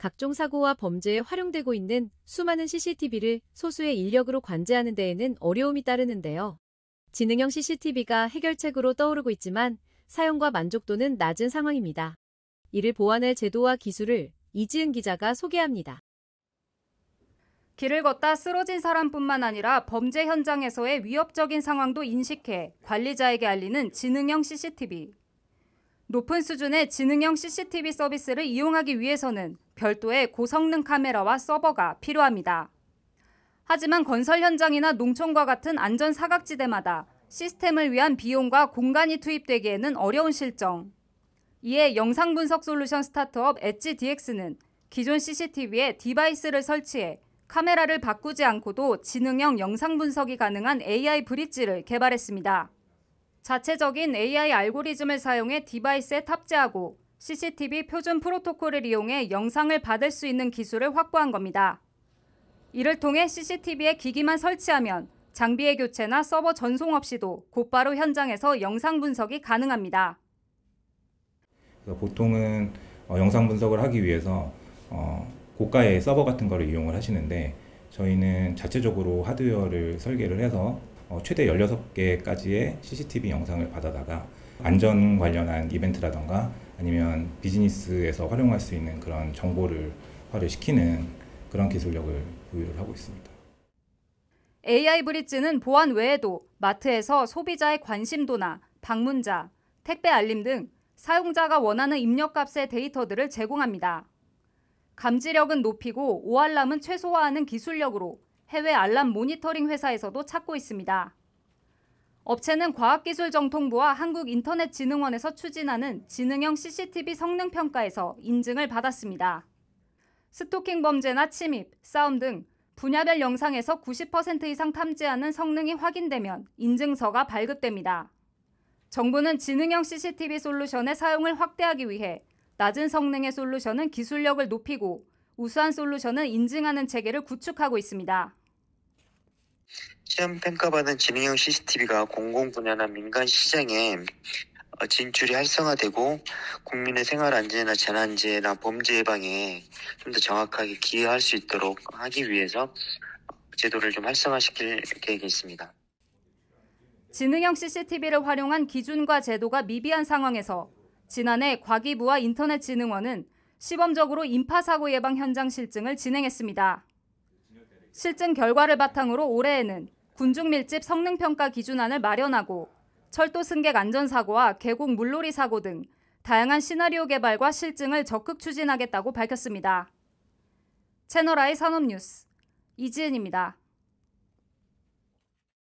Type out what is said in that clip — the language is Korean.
각종 사고와 범죄에 활용되고 있는 수많은 CCTV를 소수의 인력으로 관제하는 데에는 어려움이 따르는데요. 지능형 CCTV가 해결책으로 떠오르고 있지만 사용과 만족도는 낮은 상황입니다. 이를 보완할 제도와 기술을 이지은 기자가 소개합니다. 길을 걷다 쓰러진 사람뿐만 아니라 범죄 현장에서의 위협적인 상황도 인식해 관리자에게 알리는 지능형 CCTV. 높은 수준의 지능형 CCTV 서비스를 이용하기 위해서는 별도의 고성능 카메라와 서버가 필요합니다. 하지만 건설 현장이나 농촌과 같은 안전 사각지대마다 시스템을 위한 비용과 공간이 투입되기에는 어려운 실정. 이에 영상 분석 솔루션 스타트업 엣지 DX는 기존 CCTV에 디바이스를 설치해 카메라를 바꾸지 않고도 지능형 영상 분석이 가능한 AI 브릿지를 개발했습니다. 자체적인 AI 알고리즘을 사용해 디바이스에 탑재하고 CCTV 표준 프로토콜을 이용해 영상을 받을 수 있는 기술을 확보한 겁니다. 이를 통해 CCTV에 기기만 설치하면 장비의 교체나 서버 전송 없이도 곧바로 현장에서 영상 분석이 가능합니다. 그러니까 보통은 어, 영상 분석을 하기 위해서 어, 고가의 서버 같은 거를 이용을 하시는데 저희는 자체적으로 하드웨어를 설계를 해서 어, 최대 16개까지의 CCTV 영상을 받아다가 안전 관련한 이벤트라던가 아니면 비즈니스에서 활용할 수 있는 그런 정보를 활용시키는 그런 기술력을 보유를 하고 있습니다. AI 브릿지는 보안 외에도 마트에서 소비자의 관심도나 방문자, 택배 알림 등 사용자가 원하는 입력값의 데이터들을 제공합니다. 감지력은 높이고 오알람은 최소화하는 기술력으로 해외 알람 모니터링 회사에서도 찾고 있습니다. 업체는 과학기술정통부와 한국인터넷진흥원에서 추진하는 지능형 CCTV 성능 평가에서 인증을 받았습니다. 스토킹 범죄나 침입, 싸움 등 분야별 영상에서 90% 이상 탐지하는 성능이 확인되면 인증서가 발급됩니다. 정부는 지능형 CCTV 솔루션의 사용을 확대하기 위해 낮은 성능의 솔루션은 기술력을 높이고 우수한 솔루션은 인증하는 체계를 구축하고 있습니다. 시험 평가받은 지능형 CCTV가 공공 분야나 민간 시장에 어, 진출이 활성화되고 국민의 생활 안전이나 재난재해나 범죄 예방에 좀 더 정확하게 기여할 수 있도록 하기 위해서 제도를 좀 활성화시킬 계획이 있습니다. 지능형 CCTV를 활용한 기준과 제도가 미비한 상황에서 지난해 과기부와 인터넷진흥원은 시범적으로 인파사고 예방 현장 실증을 진행했습니다. 실증 결과를 바탕으로 올해에는 군중 밀집 성능 평가 기준안을 마련하고 철도 승객 안전 사고와 계곡 물놀이 사고 등 다양한 시나리오 개발과 실증을 적극 추진하겠다고 밝혔습니다. 채널 I 산업뉴스 이지은입니다.